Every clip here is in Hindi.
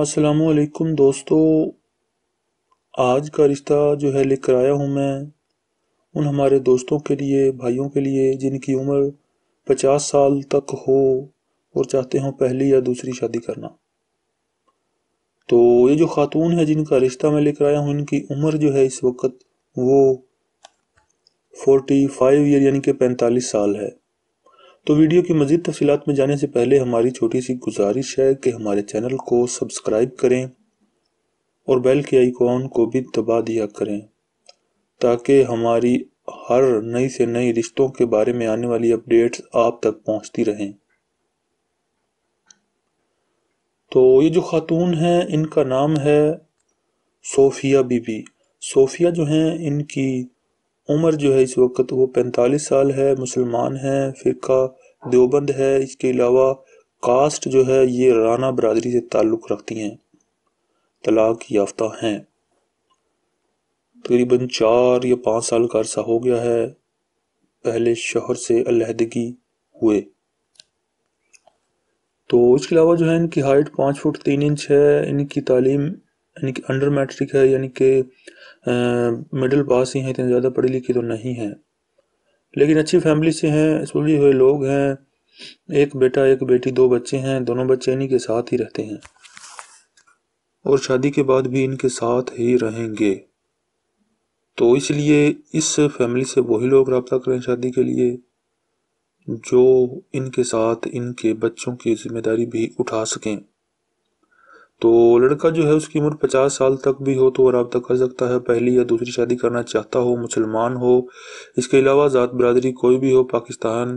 असलकुम दोस्तों आज का रिश्ता जो है लेकर आया हूँ मैं उन हमारे दोस्तों के लिए भाइयों के लिए जिनकी उम्र पचास साल तक हो और चाहते हों पहली या दूसरी शादी करना तो ये जो खातून है जिनका रिश्ता मैं लेकर आया हूँ इनकी उम्र जो है इस वक्त वो फोर्टी फाइव ईयर यानी कि पैंतालीस साल है तो वीडियो की मजीद तफसीत में जाने से पहले हमारी छोटी सी गुजारिश है कि हमारे चैनल को सब्सक्राइब करें और बेल के आइकॉन को भी दबा दिया करें ताकि हमारी हर नई से नई रिश्तों के बारे में आने वाली अपडेट्स आप तक पहुंचती रहें तो ये जो खातून हैं इनका नाम है सोफिया बीबी सोफिया जो हैं इनकी उम्र जो है इस वक्त वो पैंतालीस साल है मुसलमान है फ़िका देवबंद है इसके अलावा कास्ट जो है ये राना बरदरी से ताल्लुक़ रखती हैं तलाक याफ्ता हैं तकरीबन चार या पाँच साल का अरसा हो गया है पहले शहर से अलहदगी हुए तो इसके अलावा जो है इनकी हाइट पाँच फुट तीन इंच है इनकी तालीम यानी कि अंडर मैट्रिक है यानी कि मिडिल पास ही हैं इतने ज़्यादा पढ़ी लिखी तो नहीं है लेकिन अच्छी फैमिली से हैं सुलझे हुए लोग हैं एक बेटा एक बेटी दो बच्चे हैं दोनों बच्चे इन्हीं के साथ ही रहते हैं और शादी के बाद भी इनके साथ ही रहेंगे तो इसलिए इस फैमिली से वही लोग रबता करें शादी के लिए जो इनके साथ इनके बच्चों की जिम्मेदारी भी उठा सकें तो लड़का जो है उसकी उम्र पचास साल तक भी हो तो वह रबता कर सकता है पहली या दूसरी शादी करना चाहता हो मुसलमान हो इसके अलावा ज़ात बरदरी कोई भी हो पाकिस्तान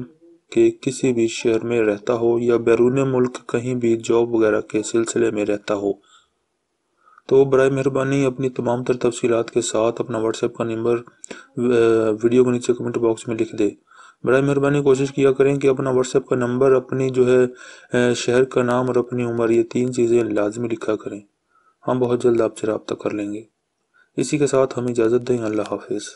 के किसी भी शहर में रहता हो या बैरून मुल्क कहीं भी जॉब वगैरह के सिलसिले में रहता हो तो बर मेहरबानी अपनी तमाम तर तफसीत के साथ अपना व्हाट्सएप का नंबर वीडियो के नीचे कमेंट बॉक्स में लिख दे बर मेहरबानी कोशिश किया करें कि अपना व्हाट्सएप का नंबर अपनी जो है शहर का नाम और अपनी उम्र ये तीन चीज़ें लाजमी लिखा करें हम बहुत जल्द आपसे रबता कर लेंगे इसी के साथ हम इजाज़त दें अल्लाह हाफिज़